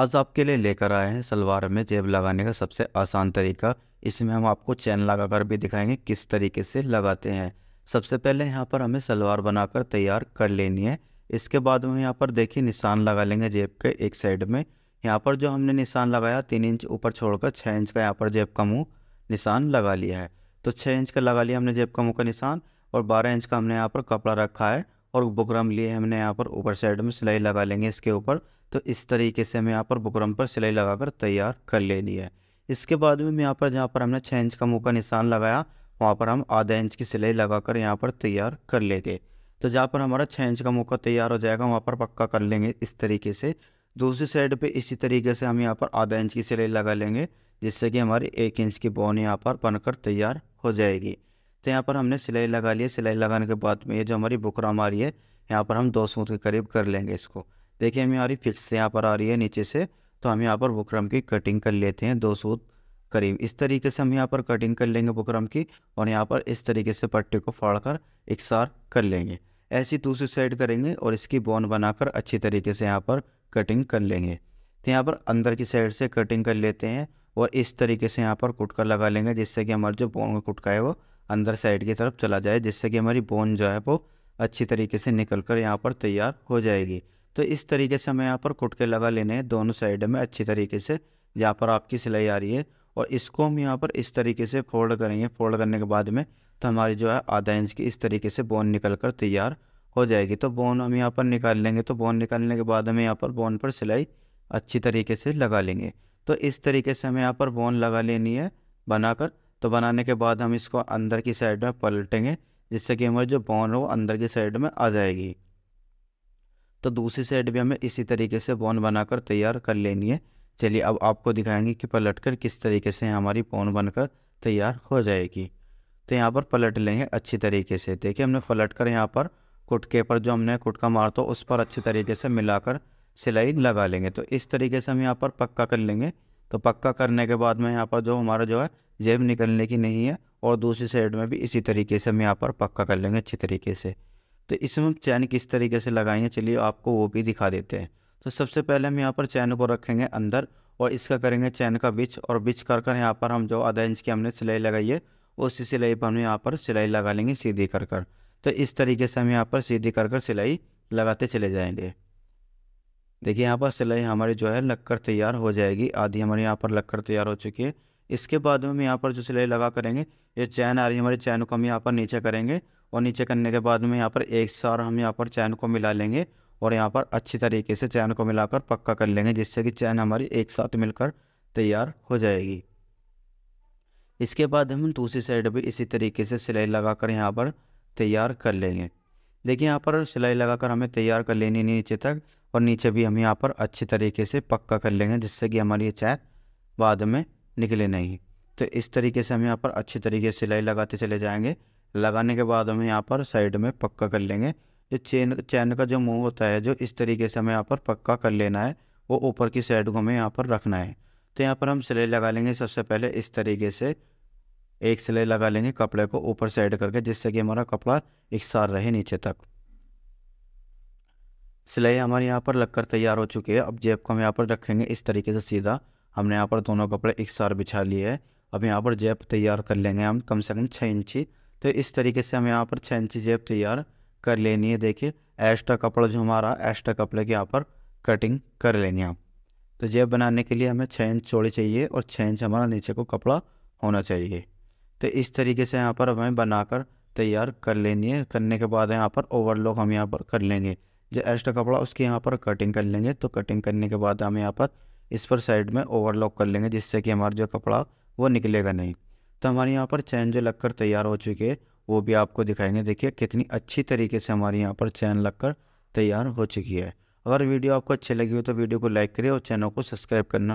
आज आपके लिए लेकर आए हैं सलवार में जेब लगाने का सबसे आसान तरीका इसमें हम आपको चैन लगाकर भी दिखाएंगे किस तरीके से लगाते हैं सबसे पहले यहाँ पर हमें सलवार बनाकर तैयार कर लेनी है इसके बाद हम यहाँ पर देखिए निशान लगा लेंगे जेब के एक साइड में यहाँ पर जो हमने निशान लगाया तीन इंच ऊपर छोड़कर छः इंच का यहाँ पर जेब का मुँह निशान लगा लिया है तो छः इंच का लगा लिया हमने जेब का मुँह का निशान और बारह इंच का हमने यहाँ पर कपड़ा रखा है और बुकरम लिए हमने यहाँ पर ऊपर साइड में सिलाई लगा लेंगे इसके ऊपर तो इस तरीके से हमें यहाँ पर बुकरम पर सिलाई लगाकर तैयार कर लेनी है इसके बाद में यहाँ पर जहाँ पर हमने छः इंच का मुँह का निशान लगाया वहाँ पर हम आधा इंच की सिलाई कर यहाँ पर तैयार कर लेंगे तो जहाँ पर हमारा छः इंच का मौका तैयार हो जाएगा वहाँ पर पक्का कर लेंगे इस तरीके से दूसरी साइड पे इसी तरीके से हम यहाँ पर आधा इंच की सिलाई लगा लेंगे जिससे कि हमारी एक इंच की बोन यहाँ पर बनकर तैयार हो जाएगी तो यहाँ पर हमने सिलाई लगा ली है सिलाई लगाने के बाद में ये जो हमारी बुकरम आ रही है यहाँ पर हम दो सूत के करीब कर लेंगे इसको देखिए हमें हमारी फिक्स यहाँ पर आ रही है नीचे से तो हम यहाँ पर बुकरम की कटिंग कर लेते हैं दो सूत करीब इस तरीके से हम यहाँ पर कटिंग कर लेंगे बुकरम की और यहाँ पर इस तरीके से पट्टी को फाड़ कर इकसार कर लेंगे ऐसी दूसरी साइड करेंगे और इसकी बोन बनाकर अच्छी तरीके से यहाँ पर कटिंग कर लेंगे तो यहाँ पर अंदर की साइड से कटिंग कर लेते हैं और इस तरीके से यहाँ पर कुटका लगा लेंगे जिससे कि हमारा जो बोन का कुटका है वो अंदर साइड की तरफ चला जाए जिससे कि हमारी बोन जो है वो अच्छी तरीके से निकल कर यहाँ पर तैयार हो जाएगी तो इस तरीके से हमें यहाँ पर कुटके लगा लेने हैं दोनों साइड में अच्छी तरीके से जहाँ पर आपकी सिलाई आ रही है और इसको हम यहाँ पर इस तरीके से फोल्ड करेंगे फोल्ड करने के बाद में तो हमारी जो है आधा इंच की इस तरीके से बोन निकल कर तैयार हो जाएगी तो बोन हम यहाँ पर निकाल लेंगे तो बोन निकालने के बाद हमें यहाँ पर बोन पर सिलाई अच्छी तरीके से लगा लेंगे तो इस तरीके से हमें यहाँ पर बोन लगा लेनी है बनाकर तो बनाने के बाद हम इसको अंदर की साइड में पलटेंगे जिससे कि हमारी जो बोन है वो अंदर की साइड में आ जाएगी तो दूसरी साइड भी हमें इसी तरीके से पौन बनाकर तैयार कर लेनी है चलिए अब आपको दिखाएंगे कि पलट कर किस तरीके से हमारी पौन बनकर तैयार हो जाएगी तो यहाँ पर पलट लेंगे अच्छी तरीके से देखिए हमने पलट कर यहाँ पर कुटके पर जो हमने कुटका मार तो उस पर अच्छी तरीके से मिलाकर सिलाई लगा लेंगे तो इस तरीके से हम यहाँ पर पक्का कर लेंगे तो पक्का करने के बाद में यहाँ पर जो हमारा जो है जेब निकलने की नहीं है और दूसरी साइड में भी इसी तरीके से हम यहाँ पर पक्का कर लेंगे अच्छी तरीके से तो इसमें हम चैन किस तरीके से लगाएंगे चलिए आपको वो भी दिखा देते हैं तो सबसे पहले हम यहाँ पर चैन को रखेंगे अंदर और इसका करेंगे चैन का बिच और बिच कर कर यहाँ पर हम जो आधा इंच की हमने सिलाई लगाई है उसी सिलाई पर हम यहाँ पर सिलाई लगा लेंगे सीधी कर कर तो इस तरीके से हम यहाँ पर सीधी कर कर सिलाई लगाते चले जाएंगे देखिए यहाँ पर सिलाई हमारी जो है लगकर तैयार हो जाएगी आधी हमारे यहाँ पर लगकर तैयार हो चुकी है इसके बाद में हम यहाँ पर जो सिलाई लगा करेंगे ये चैन आ रही है हमारे चैन को हम यहाँ पर नीचे करेंगे और नीचे करने के बाद में यहाँ पर एक सार हम यहाँ पर चैन को मिला लेंगे और यहाँ पर अच्छी तरीके से चैन को मिलाकर पक्का कर लेंगे जिससे कि चैन हमारी एक साथ मिलकर तैयार हो जाएगी इसके बाद हम दूसरी साइड भी इसी तरीके से सिलाई लगाकर यहाँ पर तैयार कर लेंगे देखिए यहाँ पर सिलाई लगाकर हमें तैयार कर लेनी नीचे तक और नीचे भी हम यहाँ पर अच्छी तरीके से पक्का कर लेंगे जिससे कि हमारी ये चैन बाद में निकले नहीं तो इस तरीके से हम यहाँ पर अच्छी तरीके से सिलाई लगाते चले जाएँगे लगाने के बाद हम यहाँ पर साइड में पक्का कर लेंगे जो चेन चैन का जो मुंह होता है जो इस तरीके से हमें यहाँ पर पक्का कर लेना है वो ऊपर की साइड को हमें यहाँ पर रखना है तो यहाँ पर हम सिलाई लगा लेंगे सबसे पहले इस तरीके से एक सिलाई लगा लेंगे कपड़े को ऊपर साइड करके जिससे कि हमारा कपड़ा एक सार रहे नीचे तक सिलाई हमारे यहाँ पर लगकर तैयार हो चुकी है अब जेब को हम यहाँ पर रखेंगे इस तरीके से सीधा हमने यहाँ पर दोनों कपड़े एक सार बिछा लिए है अब यहाँ पर जेब तैयार कर लेंगे हम कम से कम छः इंची तो इस तरीके से हमें यहाँ पर छः इंची जेब तैयार कर लेनी है देखिए एक्स्ट्रा कपड़ा जो हमारा एक्स्ट्रा कपड़े की यहाँ पर कटिंग कर लेनी है तो जेब बनाने के लिए हमें छः इंच चौड़ी चाहिए और छः इंच हमारा नीचे को कपड़ा होना चाहिए तो इस तरीके से यहाँ पर हमें बनाकर तैयार कर लेनी है करने के बाद यहाँ पर ओवरलॉक हम यहाँ पर कर लेंगे जो एक्स्ट्रा कपड़ा उसकी यहाँ पर कटिंग कर लेंगे तो कटिंग करने के बाद हम यहाँ पर इस पर साइड में ओवरलॉक कर लेंगे जिससे कि हमारा जो कपड़ा वो निकलेगा नहीं तो हमारे यहाँ पर चैन जो लगकर तैयार हो चुके हैं वो भी आपको दिखाएंगे देखिए कितनी अच्छी तरीके से हमारे यहाँ पर चैन लगकर तैयार हो चुकी है अगर वीडियो आपको अच्छी लगी हो तो वीडियो को लाइक करें और चैनल को सब्सक्राइब करना